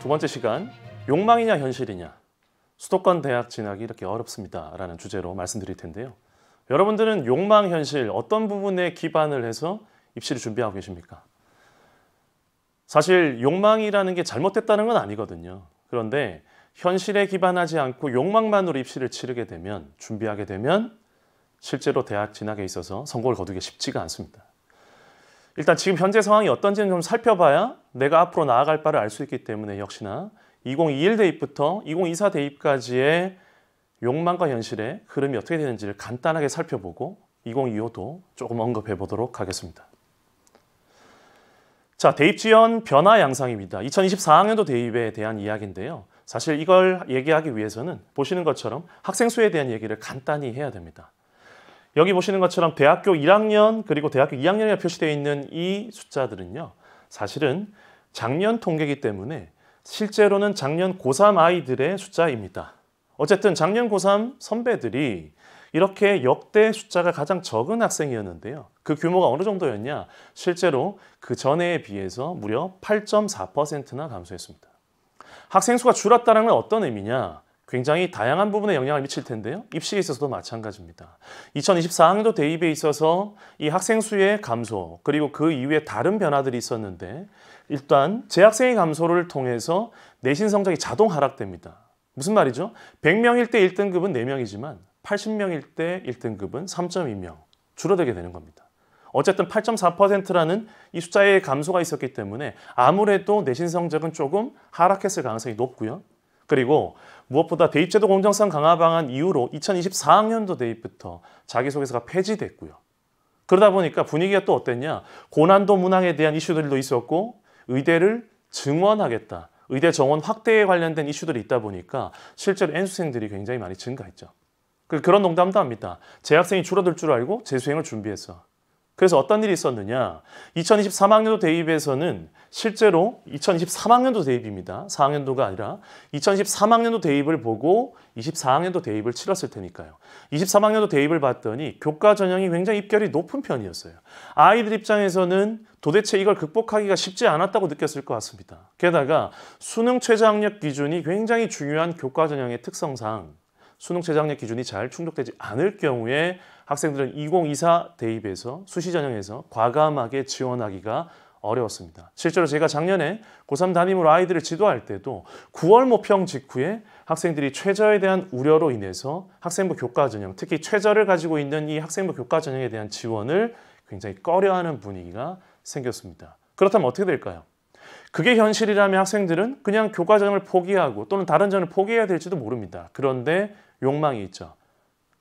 두 번째 시간 욕망이냐 현실이냐 수도권 대학 진학이 이렇게 어렵습니다 라는 주제로 말씀드릴 텐데요. 여러분들은 욕망 현실 어떤 부분에 기반을 해서 입시를 준비하고 계십니까? 사실 욕망이라는 게 잘못됐다는 건 아니거든요. 그런데 현실에 기반하지 않고 욕망만으로 입시를 치르게 되면 준비하게 되면 실제로 대학 진학에 있어서 성공을 거두기 쉽지가 않습니다. 일단 지금 현재 상황이 어떤지는 좀 살펴봐야 내가 앞으로 나아갈 바를 알 수 있기 때문에 역시나 2021 대입부터 2024 대입까지의 욕망과 현실의 흐름이 어떻게 되는지를 간단하게 살펴보고 2025도 조금 언급해 보도록 하겠습니다. 자, 대입 지연 변화 양상입니다. 2024학년도 대입에 대한 이야기인데요. 사실 이걸 얘기하기 위해서는 보시는 것처럼 학생 수에 대한 얘기를 간단히 해야 됩니다. 여기 보시는 것처럼 대학교 1학년 그리고 대학교 2학년에 표시되어 있는 이 숫자들은요. 사실은 작년 통계이기 때문에 실제로는 작년 고3 아이들의 숫자입니다. 어쨌든 작년 고3 선배들이 이렇게 역대 숫자가 가장 적은 학생이었는데요. 그 규모가 어느 정도였냐? 실제로 그 전해에 비해서 무려 8.4%나 감소했습니다. 학생 수가 줄었다는 건 어떤 의미냐? 굉장히 다양한 부분에 영향을 미칠 텐데요. 입시에 있어서도 마찬가지입니다. 2024학년도 대입에 있어서 이 학생 수의 감소 그리고 그 이후에 다른 변화들이 있었는데 일단 재학생의 감소를 통해서 내신 성적이 자동 하락됩니다. 무슨 말이죠? 100명일 때 1등급은 4명이지만 80명일 때 1등급은 3.2명 줄어들게 되는 겁니다. 어쨌든 8.4%라는 이 숫자의 감소가 있었기 때문에 아무래도 내신 성적은 조금 하락했을 가능성이 높고요. 그리고 무엇보다 대입제도 공정성 강화 방안 이후로 2024학년도 대입부터 자기소개서가 폐지됐고요. 그러다 보니까 분위기가 또 어땠냐? 고난도 문항에 대한 이슈들도 있었고 의대를 증원하겠다. 의대 정원 확대에 관련된 이슈들이 있다 보니까 실제로 N수생들이 굉장히 많이 증가했죠. 그, 그런 농담도 합니다. 재학생이 줄어들 줄 알고 재수행을 준비했어. 그래서 어떤 일이 있었느냐? 2023학년도 대입에서는 실제로 2023학년도 대입입니다. 4학년도가 아니라 2023학년도 대입을 보고 24학년도 대입을 치렀을 테니까요. 23학년도 대입을 봤더니 교과 전형이 굉장히 입결이 높은 편이었어요. 아이들 입장에서는 도대체 이걸 극복하기가 쉽지 않았다고 느꼈을 것 같습니다. 게다가 수능 최저학력 기준이 굉장히 중요한 교과 전형의 특성상 수능 최저학력 기준이 잘 충족되지 않을 경우에 학생들은 2024 대입에서 수시 전형에서 과감하게 지원하기가 어려웠습니다. 실제로 제가 작년에 고3 담임으로 아이들을 지도할 때도 9월 모평 직후에 학생들이 최저에 대한 우려로 인해서 학생부 교과 전형, 특히 최저를 가지고 있는 이 학생부 교과 전형에 대한 지원을 굉장히 꺼려하는 분위기가 생겼습니다. 그렇다면 어떻게 될까요? 그게 현실이라면 학생들은 그냥 교과 전형을 포기하고 또는 다른 전을 형 포기해야 될지도 모릅니다. 그런데 욕망이 있죠.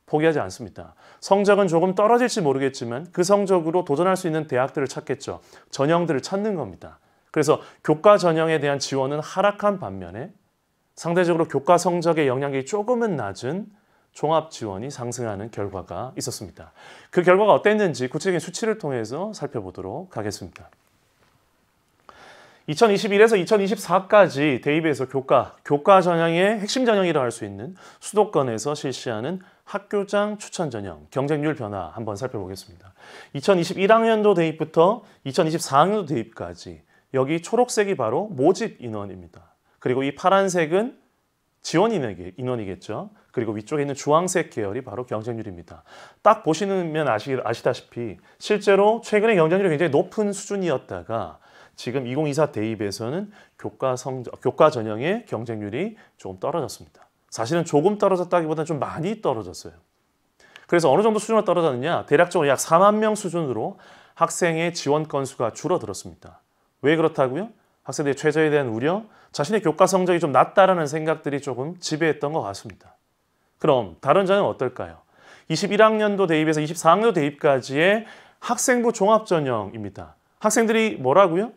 포기하지 않습니다. 성적은 조금 떨어질지 모르겠지만 그 성적으로 도전할 수 있는 대학들을 찾겠죠. 전형들을 찾는 겁니다. 그래서 교과 전형에 대한 지원은 하락한 반면에 상대적으로 교과 성적의 영향이 조금은 낮은 종합 지원이 상승하는 결과가 있었습니다. 그 결과가 어땠는지 구체적인 수치를 통해서 살펴보도록 하겠습니다. 2021에서 2024까지 대입에서 교과, 교과 전형의 핵심 전형이라 고할 수 있는 수도권에서 실시하는 학교장 추천 전형, 경쟁률 변화 한번 살펴보겠습니다. 2021학년도 대입부터 2024학년도 대입까지 여기 초록색이 바로 모집 인원입니다. 그리고 이 파란색은 지원 인원이겠죠. 그리고 위쪽에 있는 주황색 계열이 바로 경쟁률입니다. 딱 보시면 아시, 아시다시피 실제로 최근에 경쟁률이 굉장히 높은 수준이었다가 지금 2024 대입에서는 교과 성 교과 전형의 경쟁률이 조금 떨어졌습니다. 사실은 조금 떨어졌다기보다는 좀 많이 떨어졌어요. 그래서 어느 정도 수준으로 떨어졌느냐? 대략적으로 약 4만 명 수준으로 학생의 지원 건수가 줄어들었습니다. 왜 그렇다고요? 학생들의 최저에 대한 우려, 자신의 교과 성적이 좀 낮다라는 생각들이 조금 지배했던 것 같습니다. 그럼 다른 자는 어떨까요? 21학년도 대입에서 24학년도 대입까지의 학생부 종합전형입니다. 학생들이 뭐라고요?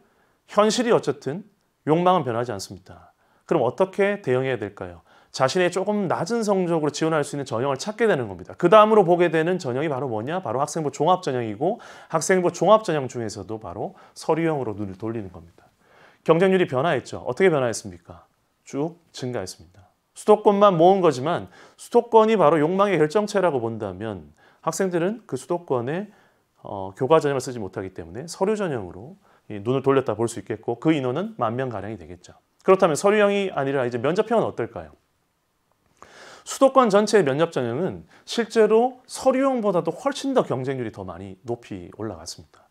현실이 어쨌든 욕망은 변하지 않습니다. 그럼 어떻게 대응해야 될까요? 자신의 조금 낮은 성적으로 지원할 수 있는 전형을 찾게 되는 겁니다. 그 다음으로 보게 되는 전형이 바로 뭐냐? 바로 학생부 종합전형이고 학생부 종합전형 중에서도 바로 서류형으로 눈을 돌리는 겁니다. 경쟁률이 변화했죠. 어떻게 변화했습니까? 쭉 증가했습니다. 수도권만 모은 거지만 수도권이 바로 욕망의 결정체라고 본다면 학생들은 그 수도권에 어, 교과 전형을 쓰지 못하기 때문에 서류 전형으로 눈을 돌렸다 볼 수 있겠고 그 인원은 만명 가량이 되겠죠. 그렇다면 서류형이 아니라 이제 면접형은 어떨까요? 수도권 전체의 면접 전형은 실제로 서류형보다도 훨씬 더 경쟁률이 더 많이 높이 올라갔습니다.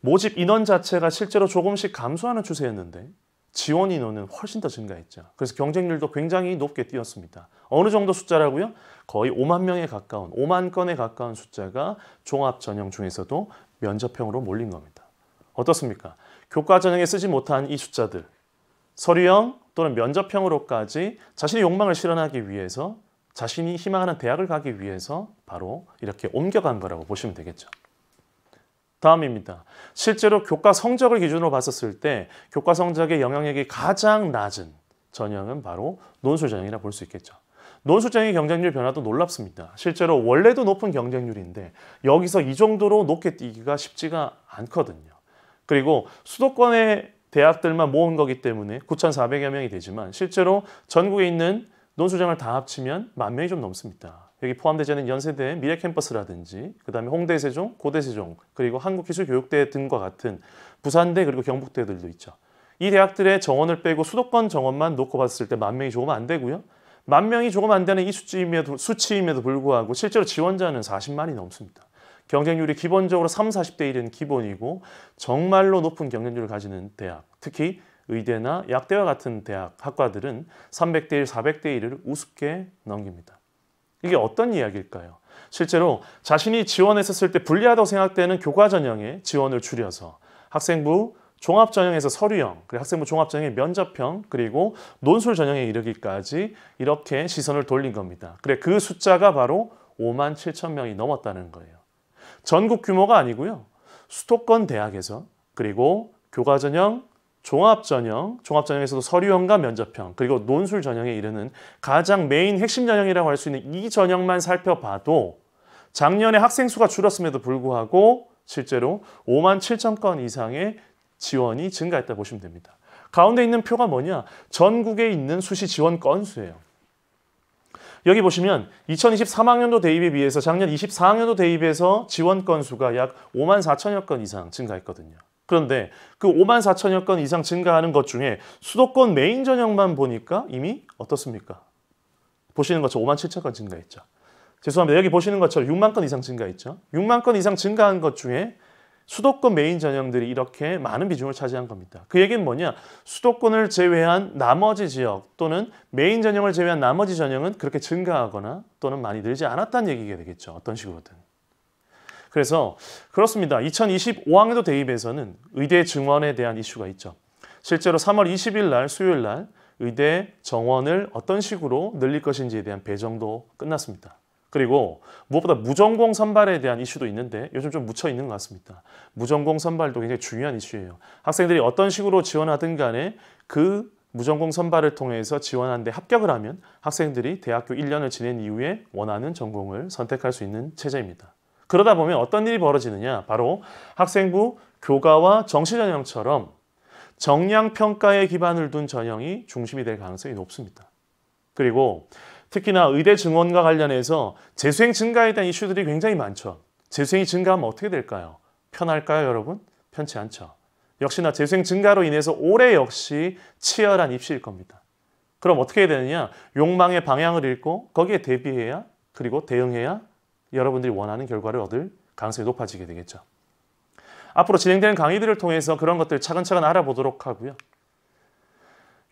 모집 인원 자체가 실제로 조금씩 감소하는 추세였는데 지원 인원은 훨씬 더 증가했죠. 그래서 경쟁률도 굉장히 높게 뛰었습니다. 어느 정도 숫자라고요? 거의 5만 명에 가까운, 5만 건에 가까운 숫자가 종합 전형 중에서도 면접형으로 몰린 겁니다. 어떻습니까? 교과 전형에 쓰지 못한 이 숫자들, 서류형 또는 면접형으로까지 자신의 욕망을 실현하기 위해서 자신이 희망하는 대학을 가기 위해서 바로 이렇게 옮겨간 거라고 보시면 되겠죠. 다음입니다. 실제로 교과 성적을 기준으로 봤었을 때 교과 성적의 영향력이 가장 낮은 전형은 바로 논술 전형이라 볼 수 있겠죠. 논술 전형의 경쟁률 변화도 놀랍습니다. 실제로 원래도 높은 경쟁률인데 여기서 이 정도로 높게 뛰기가 쉽지가 않거든요. 그리고 수도권의 대학들만 모은 거기 때문에 9,400여 명이 되지만 실제로 전국에 있는 논술장을 다 합치면 만 명이 좀 넘습니다. 여기 포함되지 않은 연세대 미래 캠퍼스라든지 그다음에 홍대 세종, 고대 세종, 그리고 한국기술교육대 등과 같은 부산대 그리고 경북대들도 있죠. 이 대학들의 정원을 빼고 수도권 정원만 놓고 봤을 때 만 명이 조금 안 되고요. 만 명이 조금 안 되는 이 수치임에도, 수치임에도 불구하고 실제로 지원자는 40만이 넘습니다. 경쟁률이 기본적으로 3, 40대 1은 기본이고 정말로 높은 경쟁률을 가지는 대학, 특히 의대나 약대와 같은 대학 학과들은 300대 1, 400대 1을 우습게 넘깁니다. 이게 어떤 이야기일까요? 실제로 자신이 지원했었을 때 불리하다고 생각되는 교과 전형에 지원을 줄여서 학생부 종합 전형에서 서류형, 그리고 학생부 종합 전형의 면접형, 그리고 논술 전형에 이르기까지 이렇게 시선을 돌린 겁니다. 그래 그 숫자가 바로 5만 7천 명이 넘었다는 거예요. 전국 규모가 아니고요. 수도권 대학에서 그리고 교과 전형, 종합 전형, 종합 전형에서도 서류형과 면접형, 그리고 논술 전형에 이르는 가장 메인 핵심 전형이라고 할 수 있는 이 전형만 살펴봐도 작년에 학생 수가 줄었음에도 불구하고 실제로 5만 7천 건 이상의 지원이 증가했다 보시면 됩니다. 가운데 있는 표가 뭐냐? 전국에 있는 수시 지원 건수예요. 여기 보시면 2023학년도 대입에 비해서 작년 24학년도 대입에서 지원 건수가 약 5만 4천여 건 이상 증가했거든요. 그런데 그 5만 4천여 건 이상 증가하는 것 중에 수도권 메인 전역만 보니까 이미 어떻습니까? 보시는 것처럼 5만 7천 건 증가했죠. 죄송합니다. 여기 보시는 것처럼 6만 건 이상 증가했죠. 6만 건 이상 증가한 것 중에 수도권 메인 전형들이 이렇게 많은 비중을 차지한 겁니다. 그 얘기는 뭐냐? 수도권을 제외한 나머지 지역 또는 메인 전형을 제외한 나머지 전형은 그렇게 증가하거나 또는 많이 늘지 않았다는 얘기가 되겠죠. 어떤 식으로든. 그래서 그렇습니다. 2025학년도 대입에서는 의대 증원에 대한 이슈가 있죠. 실제로 3월 20일 날 수요일 날 의대 정원을 어떤 식으로 늘릴 것인지에 대한 배정도 끝났습니다. 그리고 무엇보다 무전공 선발에 대한 이슈도 있는데 요즘 좀 묻혀 있는 것 같습니다. 무전공 선발도 굉장히 중요한 이슈예요. 학생들이 어떤 식으로 지원하든 간에 그 무전공 선발을 통해서 지원하는데 합격을 하면 학생들이 대학교 1년을 지낸 이후에 원하는 전공을 선택할 수 있는 체제입니다. 그러다 보면 어떤 일이 벌어지느냐 바로 학생부 교과와 정시 전형처럼 정량 평가에 기반을 둔 전형이 중심이 될 가능성이 높습니다. 그리고 특히나 의대 증원과 관련해서 재수생 증가에 대한 이슈들이 굉장히 많죠. 재수생이 증가하면 어떻게 될까요? 편할까요, 여러분? 편치 않죠. 역시나 재수생 증가로 인해서 올해 역시 치열한 입시일 겁니다. 그럼 어떻게 해야 되느냐? 욕망의 방향을 잃고 거기에 대비해야 그리고 대응해야 여러분들이 원하는 결과를 얻을 가능성이 높아지게 되겠죠. 앞으로 진행되는 강의들을 통해서 그런 것들 차근차근 알아보도록 하고요.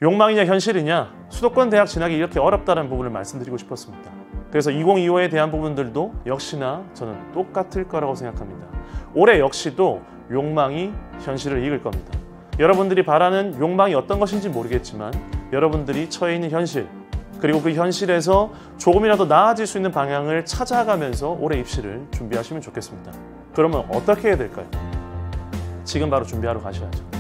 욕망이냐 현실이냐 수도권 대학 진학이 이렇게 어렵다는 부분을 말씀드리고 싶었습니다. 그래서 2025에 대한 부분들도 역시나 저는 똑같을 거라고 생각합니다. 올해 역시도 욕망이 현실을 이길 겁니다. 여러분들이 바라는 욕망이 어떤 것인지 모르겠지만 여러분들이 처해 있는 현실, 그리고 그 현실에서 조금이라도 나아질 수 있는 방향을 찾아가면서 올해 입시를 준비하시면 좋겠습니다. 그러면 어떻게 해야 될까요? 지금 바로 준비하러 가셔야죠.